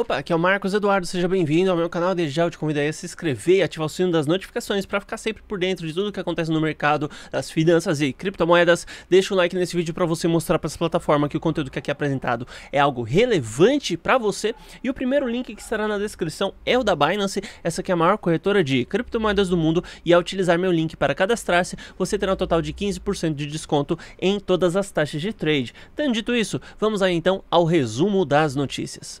Opa, aqui é o Marcos Eduardo, seja bem-vindo ao meu canal eu Te convido aí a se inscrever e ativar o sino das notificações para ficar sempre por dentro de tudo que acontece no mercado das finanças e criptomoedas. Deixa um like nesse vídeo para você mostrar para essa plataforma que o conteúdo que aqui é apresentado é algo relevante para você. E o primeiro link que estará na descrição é o da Binance, essa que é a maior corretora de criptomoedas do mundo. E ao utilizar meu link para cadastrar-se, você terá um total de 15% de desconto em todas as taxas de trade. Tendo dito isso, vamos aí então ao resumo das notícias.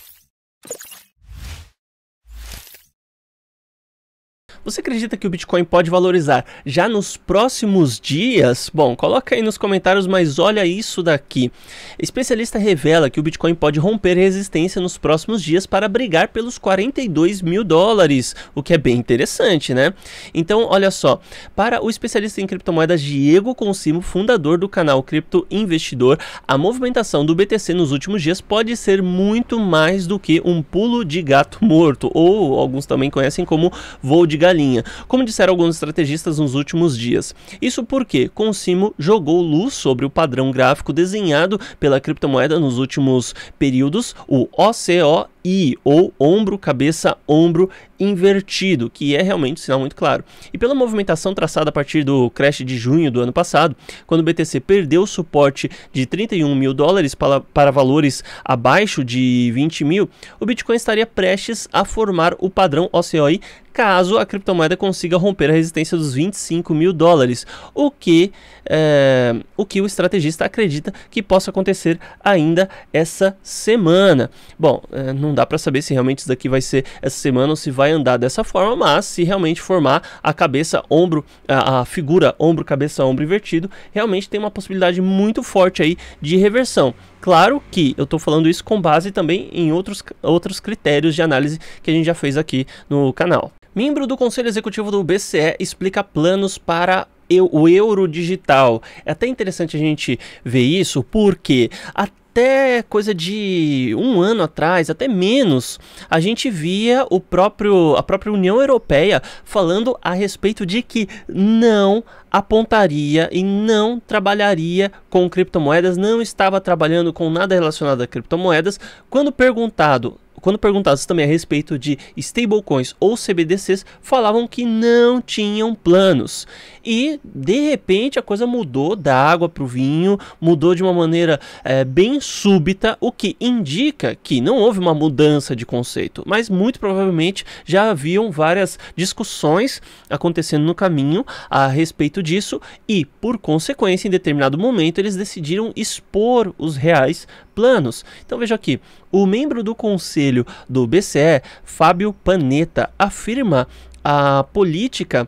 Você acredita que o Bitcoin pode valorizar já nos próximos dias? Bom, coloca aí nos comentários, mas olha isso daqui. Especialista revela que o Bitcoin pode romper resistência nos próximos dias para brigar pelos 42 mil dólares, o que é bem interessante, né? Então, olha só, para o especialista em criptomoedas Diego Consimo, fundador do canal Cripto Investidor, a movimentação do BTC nos últimos dias pode ser muito mais do que um pulo de gato morto, ou alguns também conhecem como voo de galinha, como disseram alguns estrategistas nos últimos dias. Isso porque Consimo jogou luz sobre o padrão gráfico desenhado pela criptomoeda nos últimos períodos, o OCO I ou ombro, cabeça, ombro invertido, que é realmente um sinal muito claro. E pela movimentação traçada a partir do crash de junho do ano passado, quando o BTC perdeu o suporte de 31 mil dólares para, para valores abaixo de 20 mil, o Bitcoin estaria prestes a formar o padrão OCOI caso a criptomoeda consiga romper a resistência dos 25 mil dólares, o que, é, o que o estrategista acredita que possa acontecer ainda essa semana. Bom, é, não não dá para saber se realmente isso daqui vai ser essa semana ou se vai andar dessa forma, mas se realmente formar a cabeça, ombro, a, a figura ombro, cabeça, ombro invertido, realmente tem uma possibilidade muito forte aí de reversão. Claro que eu estou falando isso com base também em outros, outros critérios de análise que a gente já fez aqui no canal. Membro do Conselho Executivo do BCE explica planos para o euro digital. É até interessante a gente ver isso, porque até até coisa de um ano atrás, até menos, a gente via o próprio, a própria União Europeia falando a respeito de que não apontaria e não trabalharia com criptomoedas, não estava trabalhando com nada relacionado a criptomoedas. Quando perguntado quando perguntados também a respeito de stablecoins ou CBDCs, falavam que não tinham planos. E, de repente, a coisa mudou da água para o vinho, mudou de uma maneira é, bem súbita, o que indica que não houve uma mudança de conceito, mas muito provavelmente já haviam várias discussões acontecendo no caminho a respeito disso, e, por consequência, em determinado momento, eles decidiram expor os reais planos. Então veja aqui, o membro do conselho do BCE, Fábio Panetta, afirma a política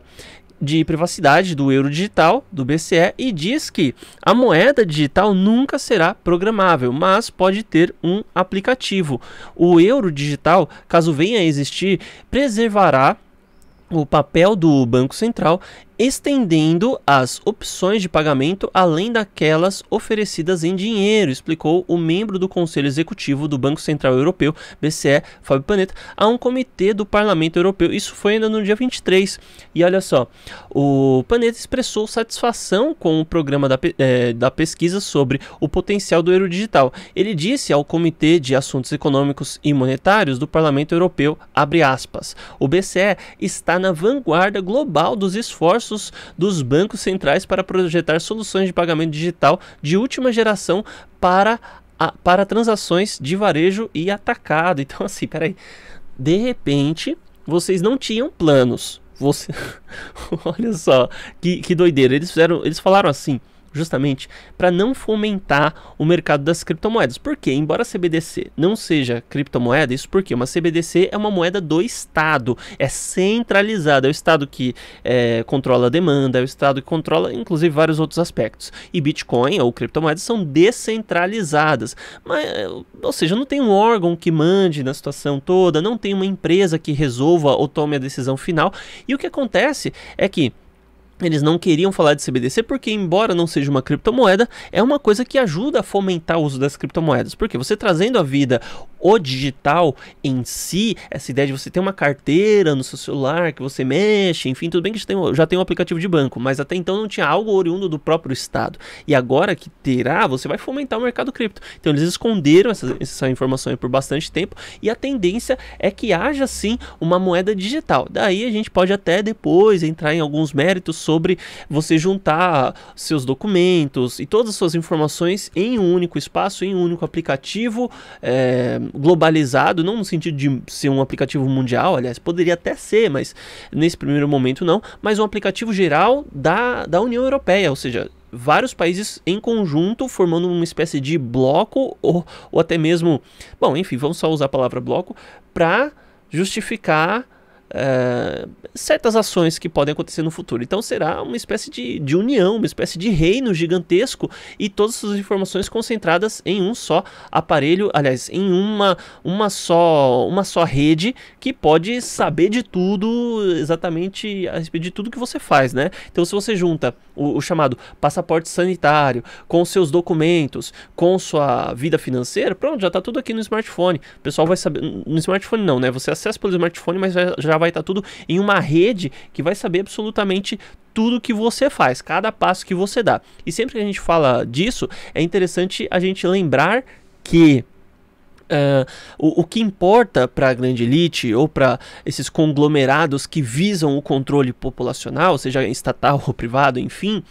de privacidade do euro digital, do BCE, e diz que a moeda digital nunca será programável, mas pode ter um aplicativo. O euro digital, caso venha a existir, preservará o papel do Banco Central estendendo as opções de pagamento além daquelas oferecidas em dinheiro, explicou o membro do Conselho Executivo do Banco Central Europeu, BCE, Fábio Panetta, a um comitê do Parlamento Europeu. Isso foi ainda no dia 23. E olha só, o Panetta expressou satisfação com o programa da, é, da pesquisa sobre o potencial do euro digital. Ele disse ao Comitê de Assuntos Econômicos e Monetários do Parlamento Europeu, aspas, o BCE está na vanguarda global dos esforços esforços dos bancos centrais para projetar soluções de pagamento digital de última geração para, a, para transações de varejo e atacado. Então, assim, peraí. De repente, vocês não tinham planos. Você... Olha só, que, que doideira. Eles, fizeram, eles falaram assim justamente para não fomentar o mercado das criptomoedas. Porque, embora a CBDC não seja criptomoeda, isso porque uma CBDC é uma moeda do Estado, é centralizada, é o Estado que é, controla a demanda, é o Estado que controla, inclusive, vários outros aspectos. E Bitcoin ou criptomoedas são descentralizadas, mas, ou seja, não tem um órgão que mande na situação toda, não tem uma empresa que resolva ou tome a decisão final. E o que acontece é que eles não queriam falar de CBDC porque, embora não seja uma criptomoeda, é uma coisa que ajuda a fomentar o uso das criptomoedas. Porque você trazendo a vida o digital em si, essa ideia de você ter uma carteira no seu celular que você mexe, enfim, tudo bem que já tem, um aplicativo de banco, mas até então não tinha algo oriundo do próprio Estado. E agora que terá, você vai fomentar o mercado cripto. Então eles esconderam essa, essa informação por bastante tempo e a tendência é que haja sim uma moeda digital. Daí a gente pode até depois entrar em alguns méritos sobre você juntar seus documentos e todas as suas informações em um único espaço, em um único aplicativo é, globalizado, não no sentido de ser um aplicativo mundial, aliás, poderia até ser, mas nesse primeiro momento não, mas um aplicativo geral da, da União Europeia, ou seja, vários países em conjunto, formando uma espécie de bloco, ou, ou até mesmo, bom, enfim, vamos só usar a palavra bloco, para justificar eh, certas ações que podem acontecer no futuro. Então será uma espécie de, de união, uma espécie de reino gigantesco e todas as informações concentradas em um só aparelho, aliás, em uma, uma, só, uma só rede que pode saber de tudo, exatamente a respeito de tudo que você faz, né? Então se você junta o, o chamado passaporte sanitário com seus documentos, com sua vida financeira, pronto, já está tudo aqui no smartphone. O pessoal vai saber, no smartphone não, né? Você acessa pelo smartphone, mas já vai vai estar tá tudo em uma rede que vai saber absolutamente tudo que você faz, cada passo que você dá. E sempre que a gente fala disso, é interessante a gente lembrar que Uh, o, o, que importa para a grande elite ou para esses conglomerados que visam o controle populacional, seja estatal ou privado, enfim,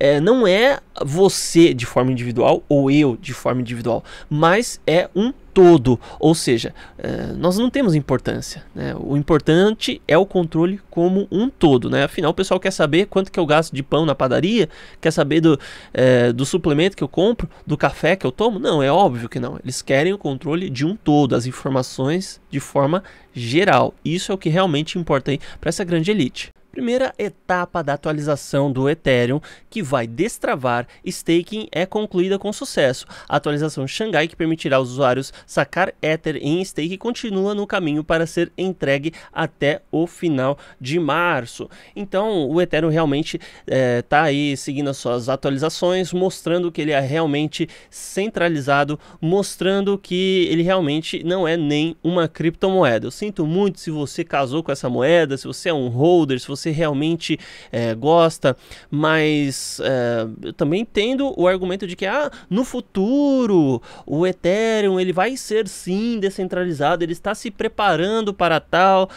é, não é você de forma individual ou eu de forma individual, mas é um todo. Ou seja, é, nós não temos importância. Né? O importante é o controle como um todo. Né? Afinal, o pessoal quer saber quanto que eu gasto de pão na padaria, quer saber do, é, do suplemento que eu compro, do café que eu tomo. Não, é óbvio que não. Eles querem o controle de um todo, as informações de forma geral. Isso é o que realmente importa para essa grande elite. Primeira etapa da atualização do Ethereum, que vai destravar staking, é concluída com sucesso. A atualização Xangai, que permitirá aos usuários sacar Ether em stake, continua no caminho para ser entregue até o final de março. Então, o Ethereum realmente está eh, é, aí seguindo as suas atualizações, mostrando que ele é realmente centralizado, mostrando que ele realmente não é nem uma criptomoeda. Eu sinto muito se você casou com essa moeda, se você é um holder, se você você realmente é, gosta, mas é, também tendo o argumento de que ah, no futuro o Ethereum ele vai ser sim descentralizado, ele está se preparando para tal.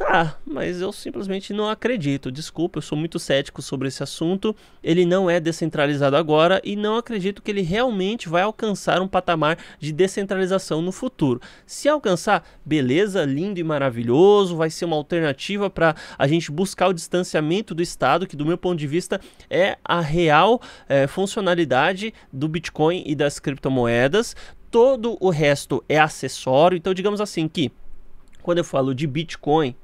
Tá, mas eu simplesmente não acredito. Desculpa, eu sou muito cético sobre esse assunto. Ele não é descentralizado agora e não acredito que ele realmente vai alcançar um patamar de descentralização no futuro. Se alcançar, beleza, lindo e maravilhoso, vai ser uma alternativa para a gente buscar o distanciamento do Estado, que do meu ponto de vista é a real é, funcionalidade do Bitcoin e das criptomoedas. Todo o resto é acessório, então digamos assim que quando eu falo de Bitcoin,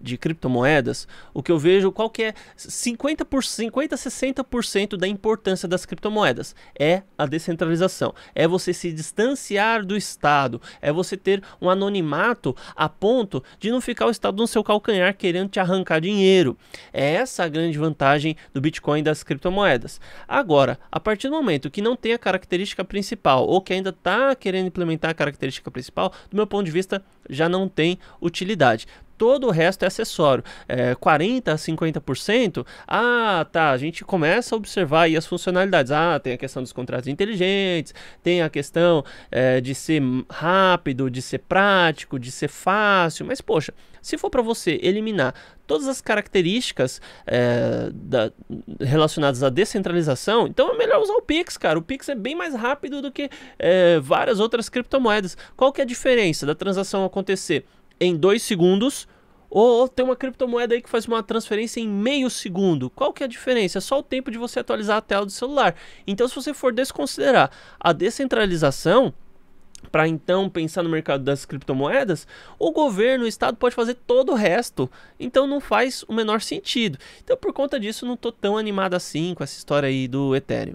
de criptomoedas, o que eu vejo qual que é 50 por 50 60% da importância das criptomoedas é a descentralização. É você se distanciar do Estado, é você ter um anonimato a ponto de não ficar o Estado no seu calcanhar querendo te arrancar dinheiro. É essa a grande vantagem do Bitcoin e das criptomoedas. Agora, a partir do momento que não tem a característica principal ou que ainda está querendo implementar a característica principal, do meu ponto de vista, já não tem utilidade todo o resto é acessório. É, 40% a 50%, ah, tá, a gente começa a observar aí as funcionalidades. Ah, tem a questão dos contratos inteligentes, tem a questão é, de ser rápido, de ser prático, de ser fácil, mas poxa, se for para você eliminar todas as características é, da, relacionadas à descentralização, então é melhor usar o Pix, cara. O Pix é bem mais rápido do que é, várias outras criptomoedas. Qual que é a diferença da transação acontecer em dois segundos ou, tem uma criptomoeda aí que faz uma transferência em meio segundo. Qual que é a diferença? É só o tempo de você atualizar a tela do celular. Então, se você for desconsiderar a descentralização, para então pensar no mercado das criptomoedas, o governo, o Estado pode fazer todo o resto. Então não faz o menor sentido. Então por conta disso não estou tão animado assim com essa história aí do Ethereum.